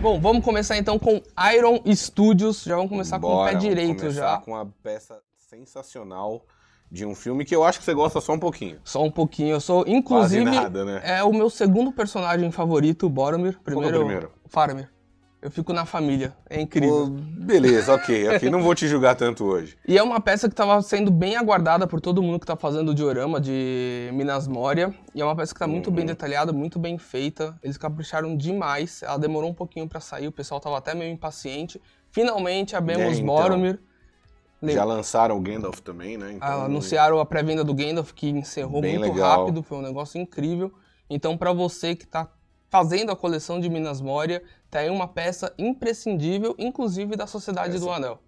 Bom, vamos começar então com Iron Studios. Já vamos começar Bora, com o pé direito começar já. com uma peça sensacional de um filme que eu acho que você gosta só um pouquinho. Só um pouquinho. Eu sou, inclusive, Quase nada, né? é o meu segundo personagem favorito, Boromir. Primeiro, Qual é o primeiro? Faramir. Eu fico na família. É incrível. Oh, beleza, ok, ok. Não vou te julgar tanto hoje. E é uma peça que estava sendo bem aguardada por todo mundo que está fazendo o diorama de Minas Moria. E é uma peça que está muito uhum. bem detalhada, muito bem feita. Eles capricharam demais. Ela demorou um pouquinho para sair, o pessoal estava até meio impaciente. Finalmente abemos é, então, Boromir. Já lançaram o Gandalf também, né? Ah, então, anunciaram a pré-venda do Gandalf, que encerrou muito legal. rápido. Foi um negócio incrível. Então, para você que está fazendo a coleção de Minas Moria, tem tá uma peça imprescindível, inclusive da Sociedade do Anel.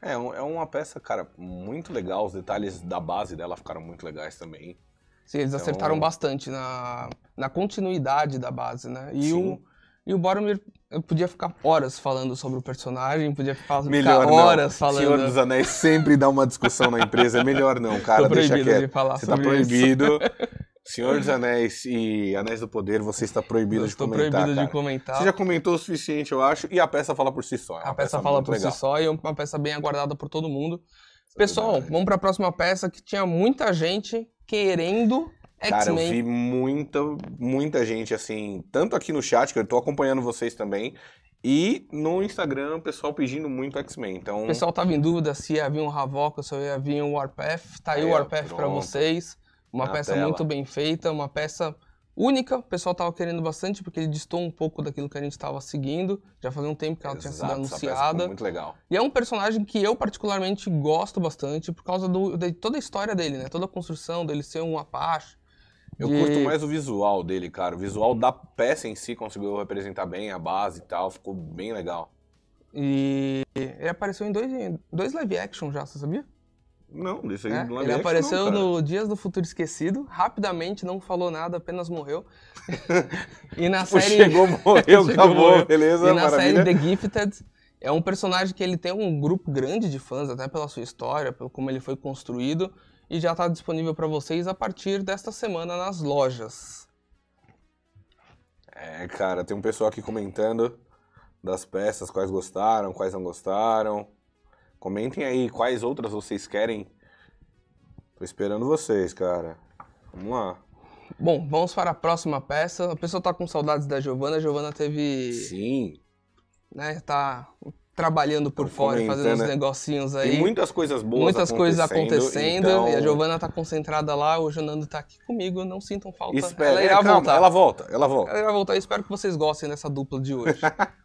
É, é uma peça, cara, muito legal. Os detalhes da base dela ficaram muito legais também. Sim, eles então... acertaram bastante na, na continuidade da base, né? E Sim. o. E o Boromir, eu podia ficar horas falando sobre o personagem, podia ficar, melhor horas não. falando. Senhor dos Anéis sempre dá uma discussão na empresa, é melhor não, cara, deixa quieto. Você tá proibido. Senhor dos uhum. Anéis e Anéis do Poder, você está proibido de comentar. proibido cara. de comentar. Você já comentou o suficiente, eu acho, e a peça fala por si só. É a peça, peça fala por legal. si só e é uma peça bem aguardada por todo mundo. É pessoal, vamos para a próxima peça que tinha muita gente querendo X-Men. Cara, eu vi muita, muita gente, assim, tanto aqui no chat, que eu estou acompanhando vocês também, e no Instagram, o pessoal pedindo muito X-Men, então... O pessoal tava em dúvida se ia vir um Havocus se ia vir um Warpath, tá aí, aí o Warpath para vocês. Uma na peça tela. muito bem feita, uma peça única, o pessoal estava querendo bastante, porque ele distou um pouco daquilo que a gente estava seguindo. Já fazia um tempo que ela Exato, tinha sido anunciada. muito legal. E é um personagem que eu particularmente gosto bastante, por causa do, de toda a história dele, né? Toda a construção dele ser um Apache. Eu de... curto mais o visual dele, cara. O visual da peça em si conseguiu representar bem a base e tal, ficou bem legal. E ele apareceu em dois, dois live action já, você sabia? Não, desse aí é, né? do Ele apareceu não, no Dias do Futuro Esquecido, rapidamente, não falou nada, apenas morreu. e na tipo, série. Chegou, morreu, chegou, acabou, morreu. beleza. E na maravilha. série The Gifted, é um personagem que ele tem um grupo grande de fãs, até pela sua história, pelo como ele foi construído, e já está disponível para vocês a partir desta semana nas lojas. É, cara, tem um pessoal aqui comentando das peças, quais gostaram, quais não gostaram. Comentem aí quais outras vocês querem. Tô esperando vocês, cara. Vamos lá. Bom, vamos para a próxima peça. A pessoa tá com saudades da Giovana. A Giovana teve. Sim. Né, tá trabalhando por fora, fazendo uns né? negocinhos aí. Tem muitas coisas boas Muitas acontecendo, coisas acontecendo. Então... E a então Giovana tá concentrada lá, hoje o Nando tá aqui comigo, não sintam falta. Espera, ela irá calma, voltar. Ela volta, ela volta. Ela irá voltar. Eu espero que vocês gostem dessa dupla de hoje.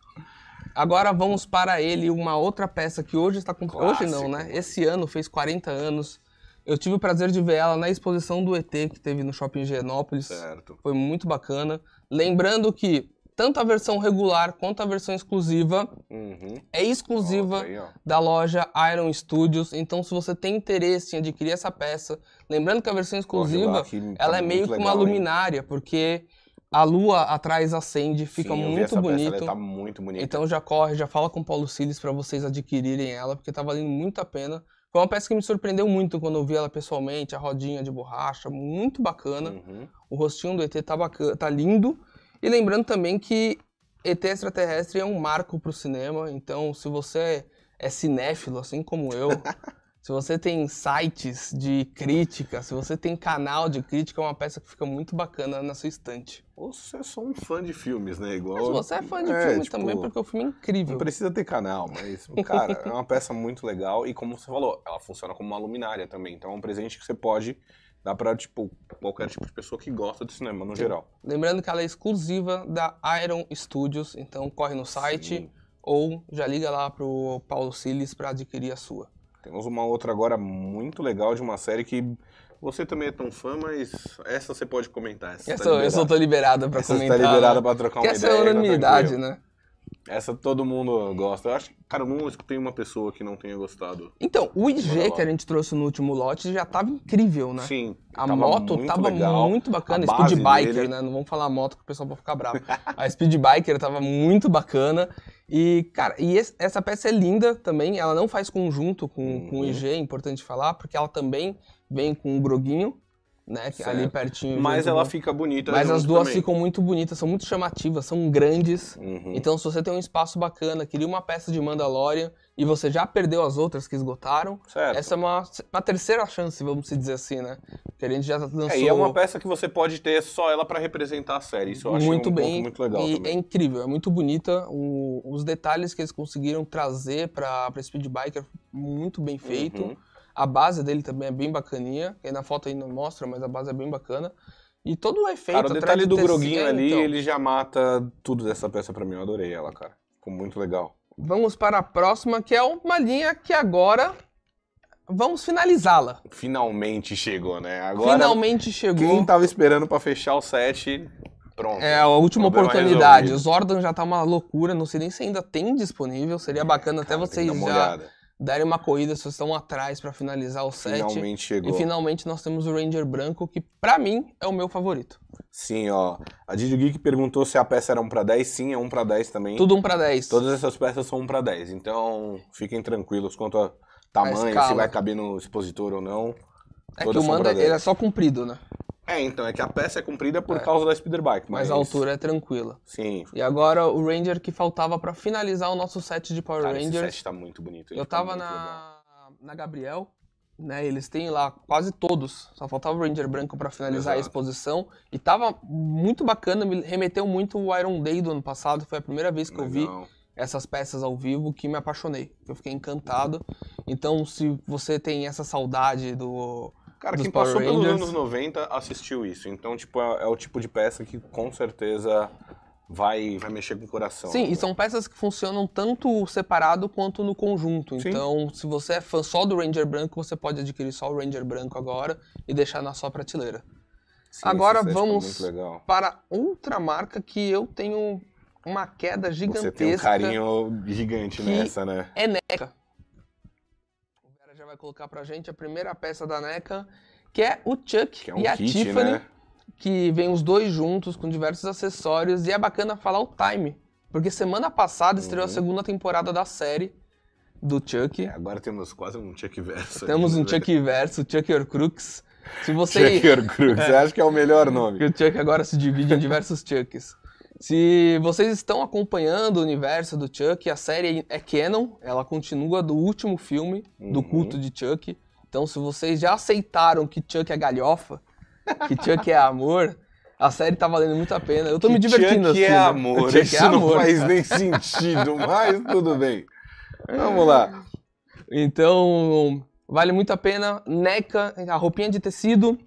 Agora vamos para ele, uma outra peça que hoje está com... Hoje não, né? Esse ano fez 40 anos. Eu tive o prazer de ver ela na exposição do ET que teve no Shopping Genópolis. Certo. Foi muito bacana. Lembrando que tanto a versão regular quanto a versão exclusiva uhum. é exclusiva da loja Iron Studios. Então, se você tem interesse em adquirir essa peça, lembrando que a versão exclusiva lá, tá ela tá é meio que uma luminária, porque a lua atrás acende, fica Sim, muito essa bonito. Peça, tá muito bonita. Então já corre, já fala com o Paulo Siles para vocês adquirirem ela, porque tá valendo muito a pena. Foi uma peça que me surpreendeu muito quando eu vi ela pessoalmente, a rodinha de borracha, muito bacana. Uhum. O rostinho do ET tá, bacana, tá lindo. E lembrando também que ET extraterrestre é um marco pro cinema, então se você é cinéfilo, assim como eu, se você tem sites de crítica, se você tem canal de crítica, é uma peça que fica muito bacana na sua estante. Ou se você é só um fã de filmes, né? Igual. Mas você é fã de é, filme tipo, também, porque o filme é incrível. Não precisa ter canal, mas, cara, é uma peça muito legal. E como você falou, ela funciona como uma luminária também. Então é um presente que você pode dá para tipo qualquer tipo de pessoa que gosta de cinema no Sim. geral. Lembrando que ela é exclusiva da Iron Studios, então corre no site Sim. ou já liga lá pro Paulo Siles para adquirir a sua. Temos uma outra agora muito legal de uma série que você também é tão fã, mas essa você pode comentar. Essa, essa tá eu só tô liberada pra essa tá comentar. Essa tá liberada né? pra trocar uma essa ideia. Essa é unanimidade, tá né? Essa todo mundo gosta. Eu acho que, cara, eu não escutei uma pessoa que não tenha gostado. Então, o IG que a gente trouxe no último lote já tava incrível, né? Sim. A moto muito tava legal. muito bacana. A Speed Biker, dele... né? Não vamos falar moto que o pessoal vai ficar bravo. a Speed Biker tava muito bacana. E, cara, e esse, essa peça é linda também, ela não faz conjunto com, uhum. com o IG, é importante falar, porque ela também vem com o um groguinho, né? Certo. Ali pertinho. Mas ela fica bonita. Mas as duas também. ficam muito bonitas, são muito chamativas, são grandes. Uhum. Então, se você tem um espaço bacana, queria uma peça de Mandalorian e você já perdeu as outras que esgotaram, certo. essa é uma, uma terceira chance, vamos dizer assim, né? Porque a gente já lançou... É, e é uma peça que você pode ter só ela para representar a série. Isso eu acho muito um bem, muito legal e também. É incrível, é muito bonita. O, os detalhes que eles conseguiram trazer para Speed Biker, muito bem feito. Uhum. A base dele também é bem bacaninha. Aí na foto ainda mostra, mas a base é bem bacana. E todo o efeito. Cara, o detalhe do groguinho é, ali, então. ele já mata tudo dessa peça para mim. Eu adorei ela, cara. Ficou muito legal. Vamos para a próxima, que é uma linha que agora vamos finalizá-la. Finalmente chegou, né? Agora, Finalmente chegou. Quem tava esperando para fechar o set, pronto. É a última é oportunidade. os ordens Zordon já tá uma loucura, não sei nem se ainda tem disponível. Seria bacana é, cara, até vocês já darem uma corrida, se estão atrás para finalizar o set. Finalmente chegou. E finalmente nós temos o Ranger branco, que para mim é o meu favorito. Sim, ó. A Didi Geek perguntou se a peça era 1 para 10. Sim, é 1 para 10 também. Tudo 1 para 10. Todas essas peças são 1 para 10. Então, fiquem tranquilos quanto a tamanho, a se vai caber no expositor ou não. É que o manda é, ele é só comprido, né? É, então, é que a peça é comprida por é. causa da speeder bike. Mas... mas... a altura é tranquila. Sim. E agora o Ranger que faltava para finalizar o nosso set de Power Cara, Rangers. Esse set tá muito bonito. Eu tá tava tá na... na Gabriel, né? Eles têm lá quase todos. Só faltava o Ranger branco para finalizar Exato. a exposição. E tava muito bacana, me remeteu muito o Iron Day do ano passado. Foi a primeira vez que legal. eu vi essas peças ao vivo que me apaixonei. Eu fiquei encantado. Então, se você tem essa saudade do Cara, quem passou Rangers. pelos anos 90 assistiu isso. Então, tipo, é, é, o tipo de peça que com certeza vai, vai mexer com o coração. Sim, né? e são peças que funcionam tanto separado quanto no conjunto. Sim. Então, se você é fã só do Ranger branco, você pode adquirir só o Ranger branco agora e deixar na sua prateleira. Sim, Agora vamos para outra marca que eu tenho uma queda gigantesca. Você tem um carinho gigante nessa, né? É NECA vai colocar pra gente a primeira peça da NECA, que é o Chuck que é um e a kit, Tiffany, né? que vem os dois juntos com diversos acessórios. E é bacana falar o time, porque semana passada estreou uhum. a segunda temporada da série do Chuck. É, agora temos quase um Chuck Verso. Temos aí, um né? Chuck Verso, Chuck Orcrux. Se você... Chuck Orcrux, acho que é o melhor é, nome. o Chuck agora se divide em diversos Chucks. Se vocês estão acompanhando o universo do Chuck, a série é canon, ela continua do último filme do uhum. culto de Chuck. Então, se vocês já aceitaram que Chuck é galhofa, que Chuck é amor, a série tá valendo muito a pena. Eu tô que me divertindo Chuck assim. É né? amor. Chuck é Isso é amor, não faz cara. nem sentido, mas tudo bem. Vamos lá. Então, vale muito a pena. NECA, a roupinha de tecido,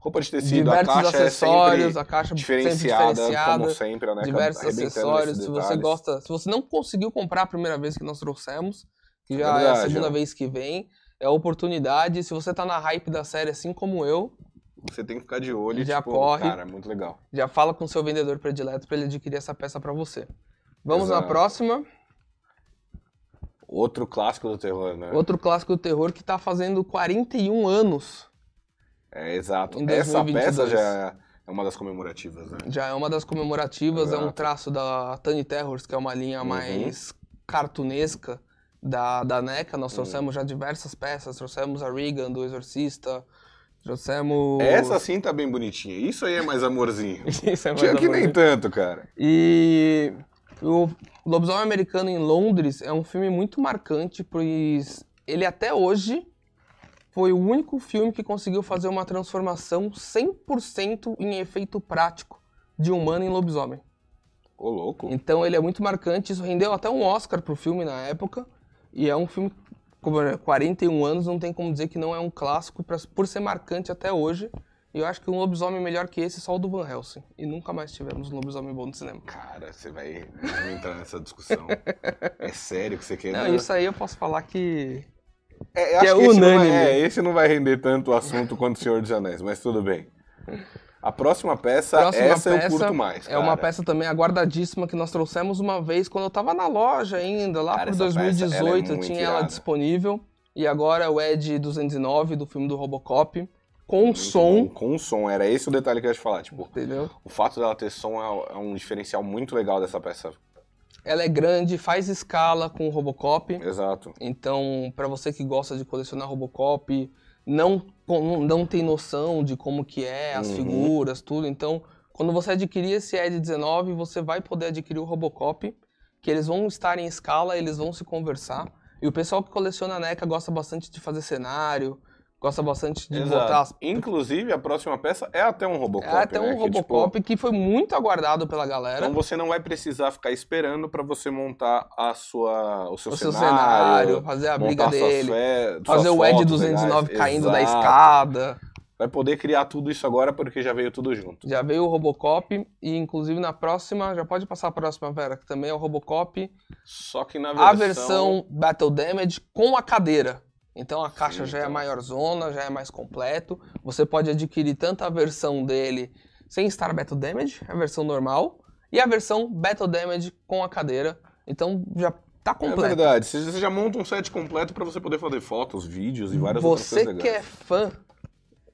roupa de tecido, diversos é a caixa acessórios, é sempre a caixa diferenciada, sempre diferenciada, como sempre, né? Diversos acessórios. Se você gosta, se você não conseguiu comprar a primeira vez que nós trouxemos, que já Verdade, é a segunda né? vez que vem, é a oportunidade. Se você tá na hype da série, assim como eu, você tem que ficar de olho. Já tipo, corre. Cara, muito legal. Já fala com seu vendedor predileto para ele adquirir essa peça para você. Vamos Exato. na próxima. Outro clássico do terror, né? Outro clássico do terror que tá fazendo 41 anos é, exato. Essa peça já é, é uma das comemorativas, né? Já é uma das comemorativas, exato. é um traço da Tani Terrors, que é uma linha uhum. mais cartunesca da, da NECA. Nós hum. trouxemos uhum. já diversas peças, trouxemos a Regan do Exorcista, Trouxemos. Essa sim tá bem bonitinha. Isso aí é mais amorzinho. Isso é mais Tinha que nem tanto, cara. E o Lobisomem Americano em Londres é um filme muito marcante, pois ele até hoje foi o único filme que conseguiu fazer uma transformação 100% em efeito prático de humano em lobisomem. Ô, oh, louco. Então ele é muito marcante, isso rendeu até um Oscar pro filme na época, e é um filme com 41 é, anos, não tem como dizer que não é um clássico, pra, por ser marcante até hoje. E eu acho que um lobisomem melhor que esse é só o do Van Helsing. E nunca mais tivemos um lobisomem bom no cinema. Cara, você vai entrar nessa discussão. é sério que você quer... Não, isso aí eu posso falar que... É, é, que é que unânime. Esse não, vai, é, esse não vai render tanto o assunto quanto o Senhor dos Anéis, mas tudo bem. A próxima peça, próxima essa peça eu curto mais. Cara. É uma peça também aguardadíssima que nós trouxemos uma vez quando eu tava na loja ainda, lá por 2018, é eu tinha irada. ela disponível. E agora é o Ed 209 do filme do Robocop. Com Muito som. Bom, com som, era esse o detalhe que eu ia te falar. Tipo, Entendeu? O fato dela ter som é, é um diferencial muito legal dessa peça ela é grande, faz escala com o Robocop. Exato. Então, para você que gosta de colecionar Robocop, não, não tem noção de como que é, as uhum. figuras, tudo. Então, quando você adquirir esse Ed 19, você vai poder adquirir o Robocop, que eles vão estar em escala, eles vão se conversar. E o pessoal que coleciona a NECA gosta bastante de fazer cenário, gosta bastante de Exato. botar as... Inclusive, a próxima peça é até um Robocop. É até né? um né? Robocop que, tipo... que, foi muito aguardado pela galera. Então você não vai precisar ficar esperando para você montar a sua, o seu, o cenário, seu cenário, fazer a briga dele, fazer o Ed 209 caindo Exato. da escada. Vai poder criar tudo isso agora porque já veio tudo junto. Já veio o Robocop e inclusive na próxima, já pode passar a próxima, Vera, que também é o Robocop. Só que na versão... A versão Battle Damage com a cadeira. Então a caixa Sim, já é então... é maior zona, já é mais completo. Você pode adquirir tanto a versão dele sem estar Battle Damage, a versão normal, e a versão Battle Damage com a cadeira. Então já tá é completo. É verdade, você já monta um set completo para você poder fazer fotos, vídeos e várias você outras coisas. Você que é fã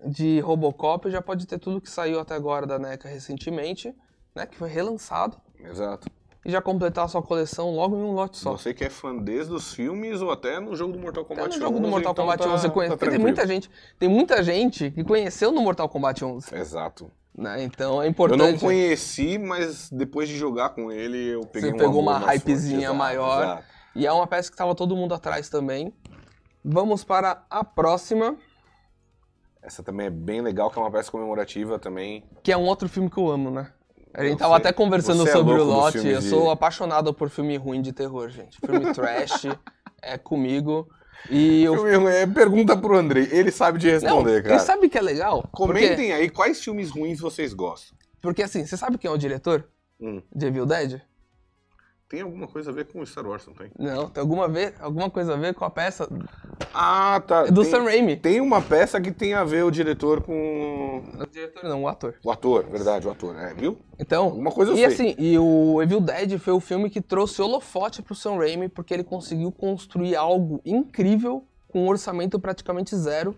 de Robocop já pode ter tudo que saiu até agora da NECA recentemente, né, que foi relançado. Exato e já completar a sua coleção logo em um lote só. Você que é fã desde os filmes ou até no jogo do Mortal Kombat 11. no jogo 11, do Mortal então Kombat 11 tá, você conhece. Tá tem muita gente, tem muita gente que conheceu no Mortal Kombat 11. Exato. Né? Então é importante. Eu não conheci, mas depois de jogar com ele, eu peguei Você pegou uma hypezinha sorte, maior. Exato. E é uma peça que estava todo mundo atrás também. Vamos para a próxima. Essa também é bem legal, que é uma peça comemorativa também. Que é um outro filme que eu amo, né? A gente estava até conversando Você é sobre é o lote. Eu de... sou apaixonado por filme ruim de terror, gente. Filme trash é comigo. E eu... Filme ruim é pergunta pro Andrei. Ele sabe de responder, Não, cara. Ele sabe que é legal. Comentem porque... aí quais filmes ruins vocês gostam. Porque assim, você sabe quem é o diretor hum. de Dead? tem alguma coisa a ver com Star Wars, não tem? Não, tem alguma, ver, alguma coisa a ver com a peça. Ah, tá. É do tem, Sam Raimi. Tem uma peça que tem a ver o diretor com. O diretor não, o ator. O ator, verdade, o ator, é, viu? Então. Uma coisa eu E sei. assim, e o Evil Dead foi o filme que trouxe holofote pro Sam Raimi, porque ele conseguiu construir algo incrível com um orçamento praticamente zero.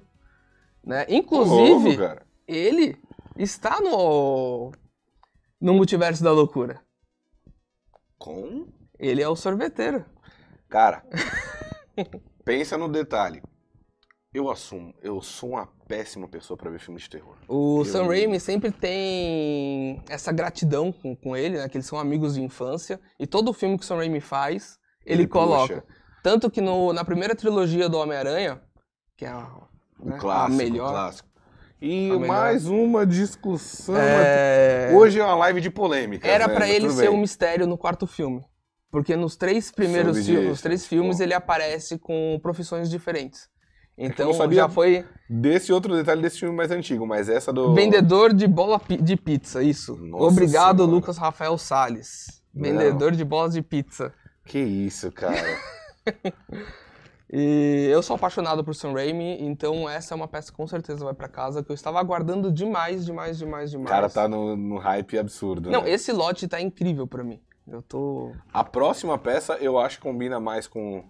Né? Inclusive, ele está no. no multiverso da loucura. Com? Ele é o sorveteiro. Cara, pensa no detalhe. Eu assumo, eu sou uma péssima pessoa para ver filmes de terror. O eu... Sam Raimi sempre tem essa gratidão com, com ele, né? Que eles são amigos de infância. E todo filme que o Sam Raimi faz, ele, ele coloca. Tanto que no, na primeira trilogia do Homem-Aranha, que é a, né, clássico, a melhor, e mais uma discussão. É... Hoje é uma live de polêmica. Era né? para ele ser bem. um mistério no quarto filme. Porque nos três primeiros filmes, nos três filmes ele aparece com profissões diferentes. É então é já foi desse outro detalhe desse filme mais antigo, mas essa do vendedor de bola de pizza, isso. Nossa Obrigado senhora. Lucas Rafael Sales. Vendedor Não. de bolas de pizza. Que isso, cara. E eu sou apaixonado por Sam Raimi, então essa é uma peça que com certeza vai para casa, que eu estava aguardando demais, demais, demais, demais. O cara tá no, no hype absurdo. Não, né? esse lote tá incrível para mim. Eu tô. A próxima peça eu acho que combina mais com o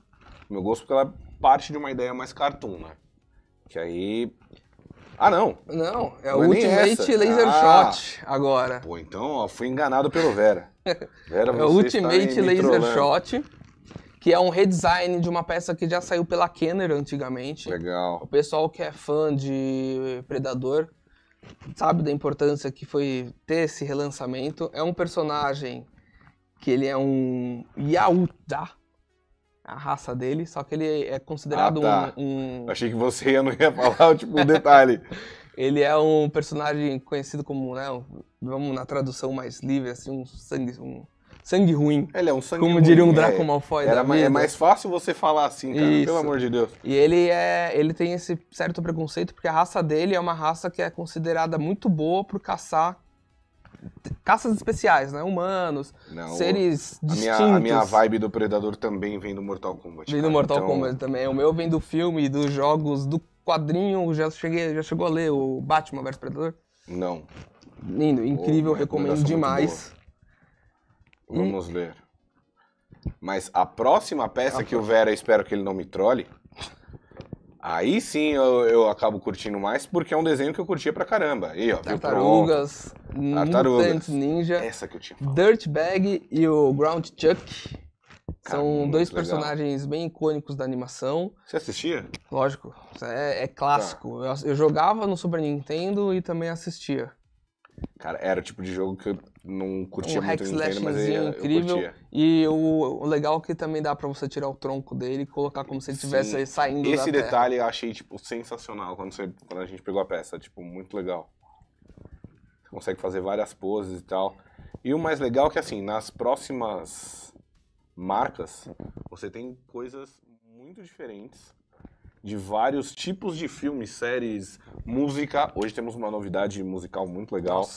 meu gosto, porque ela parte de uma ideia mais cartoon, né? Que aí. Ah, não! Não, é o é Ultimate Laser ah, Shot agora. Pô, então, ó, fui enganado pelo Vera. Vera, é você É o Ultimate Laser Shot que é um redesign de uma peça que já saiu pela Kenner antigamente. Legal. O pessoal que é fã de Predador sabe da importância que foi ter esse relançamento. É um personagem que ele é um Yautja, a raça dele, só que ele é considerado ah, tá. um, um... Achei que você ia, não ia falar tipo, um detalhe. ele é um personagem conhecido como, né, vamos na tradução mais livre, assim, um sangue... Um sangue ruim. Ele é um sangue Como ruim, diria um é. Draco é, Malfoy era, mais, É mais fácil você falar assim, cara, Isso. pelo amor de Deus. E ele é, ele tem esse certo preconceito porque a raça dele é uma raça que é considerada muito boa por caçar caças especiais, né? Humanos, Não, seres a distintos. Minha, a minha vibe do Predador também vem do Mortal Kombat. Vem do Mortal então... Kombat também. O meu vem do filme, dos jogos, do quadrinho. Já, cheguei, já chegou a ler o Batman vs Predador? Não. Lindo, incrível, oh, recomendo é demais. Vamos e... ler. Mas a próxima peça que o Vera, espero que ele não me trole, aí sim eu, eu, acabo curtindo mais, porque é um desenho que eu curtia pra caramba. Aí, ó, Tartarugas, Tartarugas, Ninja, essa que eu tinha Dirtbag e o Ground Chuck. São dois legal. personagens bem icônicos da animação. Você assistia? Lógico, é, é clássico. Tá. Eu, eu, jogava no Super Nintendo e também assistia. Cara, era o tipo de jogo que eu não curtia um muito no Nintendo, mas eu, eu incrível. Curtia. E o, o, legal é que também dá pra você tirar o tronco dele e colocar como se ele estivesse saindo Esse detalhe terra. eu achei, tipo, sensacional quando, você, quando a gente pegou a peça. Tipo, muito legal. Você consegue fazer várias poses e tal. E o mais legal é que, assim, nas próximas marcas, você tem coisas muito diferentes de vários tipos de filmes, séries, música. Hoje temos uma novidade musical muito legal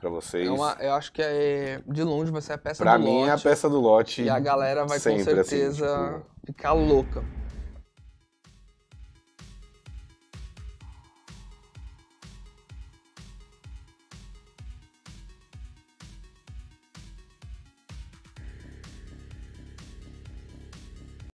para vocês. É uma, eu acho que é, de longe vai ser a peça pra do mim, lote. Pra mim é a peça do lote. E a galera vai com assim, certeza assim, tipo... ficar louca.